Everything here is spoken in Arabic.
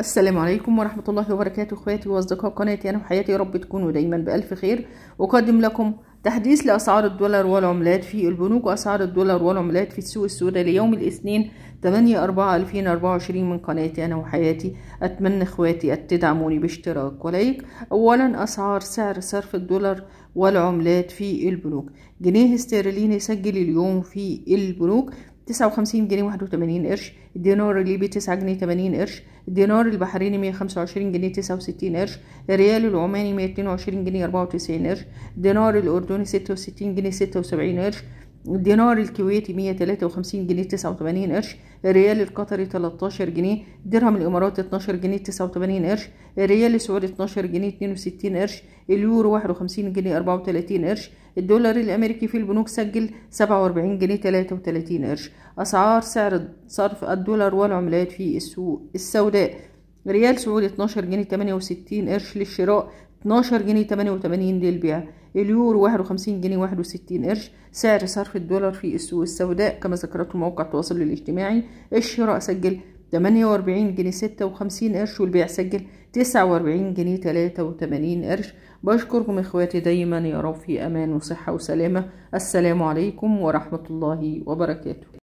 السلام عليكم ورحمة الله وبركاته اخواتي واصدقاء قناتي يعني انا وحياتي يا رب تكونوا دايما بألف خير اقدم لكم تحديث لأسعار الدولار والعملات في البنوك وأسعار الدولار والعملات في السوق السوداء ليوم الاثنين 8 4 2024 من قناتي يعني أنا وحياتي أتمنى إخواتي تدعموني باشتراك ولايك أولا أسعار سعر صرف الدولار والعملات في البنوك جنيه استرليني سجل اليوم في البنوك تسعة وخمسين جنيه واحد قرش الدينار الليبي تسعة جنيه تمانين قرش الدينار البحريني مية خمسة وعشرين جنيه تسعة وستين قرش الريال العماني مية اتنين وعشرين جنيه أربعة وتسعين قرش الدينار الأردني ستة وستين جنيه ستة وسبعين قرش الدينار الكويتي مية تلاتة وخمسين جنيه تسعة قرش الريال القطري 13 جنيه درهم الاماراتي 12 جنيه 89 قرش الريال السعودي 12 جنيه 62 قرش اليورو 51 جنيه 34 قرش الدولار الامريكي في البنوك سجل 47 جنيه 33 قرش اسعار سعر صرف الدولار والعملات في السوق السوداء ريال سعودي 12 جنيه 68 قرش للشراء 12 جنيه 88 للبيع اليورو 51 جنيه 61 قرش سعر صرف الدولار في السوق السوداء كما ذكرته موقع التواصل الاجتماعي الشراء سجل 48 جنيه 56 قرش والبيع سجل 49 جنيه 83 قرش بشكركم اخواتي دايما يا رب في امان وصحة وسلامة السلام عليكم ورحمة الله وبركاته